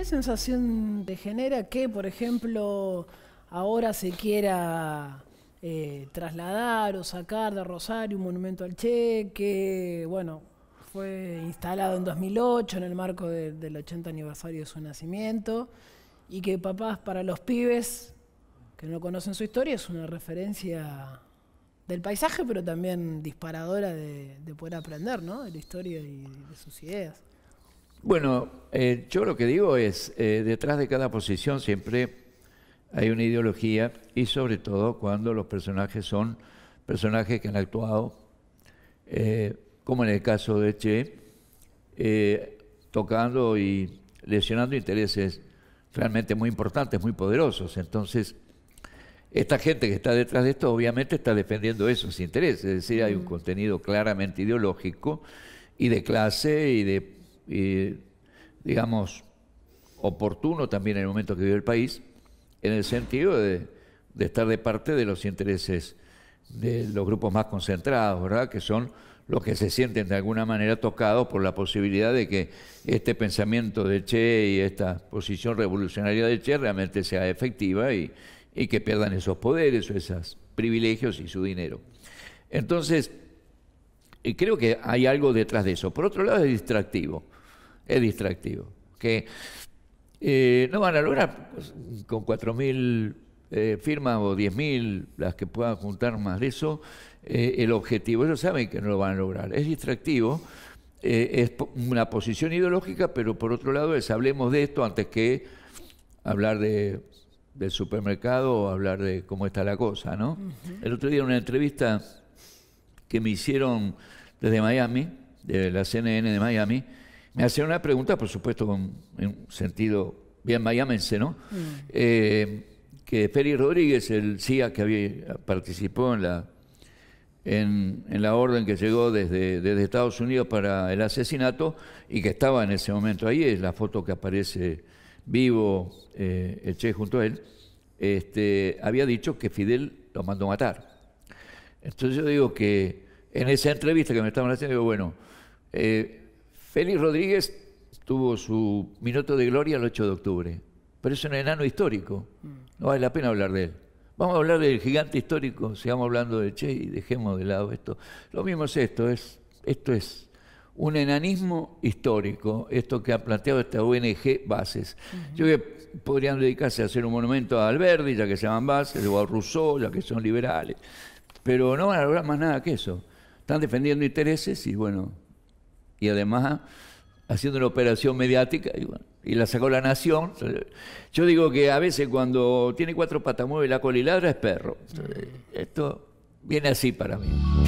¿Qué sensación te genera que, por ejemplo, ahora se quiera eh, trasladar o sacar de Rosario un monumento al Che, que, bueno, fue instalado en 2008 en el marco del 80 aniversario de su nacimiento, y que papás para los pibes que no conocen su historia es una referencia del paisaje, pero también disparadora de, de poder aprender, ¿no? De la historia y de sus ideas. Bueno, eh, yo lo que digo es, eh, detrás de cada posición siempre hay una ideología y sobre todo cuando los personajes son personajes que han actuado, eh, como en el caso de Che, tocando y lesionando intereses realmente muy importantes, muy poderosos. Entonces, esta gente que está detrás de esto obviamente está defendiendo esos intereses, es decir, hay un mm. contenido claramente ideológico y de clase y de y digamos, oportuno también en el momento que vive el país, en el sentido de, estar de parte de los intereses de los grupos más concentrados, ¿verdad? Que son los que se sienten de alguna manera tocados por la posibilidad de que este pensamiento de Che y esta posición revolucionaria de Che realmente sea efectiva y, y que pierdan esos poderes o esos privilegios y su dinero. Entonces, eh, creo que hay algo detrás de eso. Por otro lado, es distractivo es distractivo. Que eh, no van a lograr pues, con 4.000 eh, firmas o 10.000, las que puedan juntar más de eso, eh, el objetivo. Ellos saben que no lo van a lograr. Es distractivo, es una posición ideológica, pero por otro lado es hablemos de esto antes que hablar de del supermercado o hablar de cómo está la cosa, ¿no? El otro día en una entrevista que me hicieron desde Miami, de la CNN de Miami, me hacían una pregunta, por supuesto, con, en un sentido bien mayamense, ¿no? Mm. Eh, que Félix Rodríguez, el CIA que había, participó en la, en, la orden que llegó desde, Estados Unidos para el asesinato y que estaba en ese momento ahí, es la foto que aparece vivo eh, el Che junto a él, este, había dicho que Fidel lo mandó matar. Entonces yo digo que en esa entrevista que me estaban haciendo, digo, bueno, eh, Félix Rodríguez tuvo su minuto de gloria el 8 de octubre, pero es un enano histórico, no vale la pena hablar de él. Vamos a hablar del gigante histórico, sigamos hablando de Che y dejemos de lado esto. Lo mismo es esto, es, esto es un enanismo histórico, esto que ha planteado esta ONG Bases. Yo que podrían dedicarse a hacer un monumento a Alberti, ya que se llaman Bases, o a Rousseau, ya que son liberales, pero no van a lograr más nada que eso. Están defendiendo intereses y bueno, y además haciendo una operación mediática y, y, la sacó la nación. Yo digo que a veces cuando tiene cuatro patas, mueve la cola y ladra es perro. Esto viene así para mí.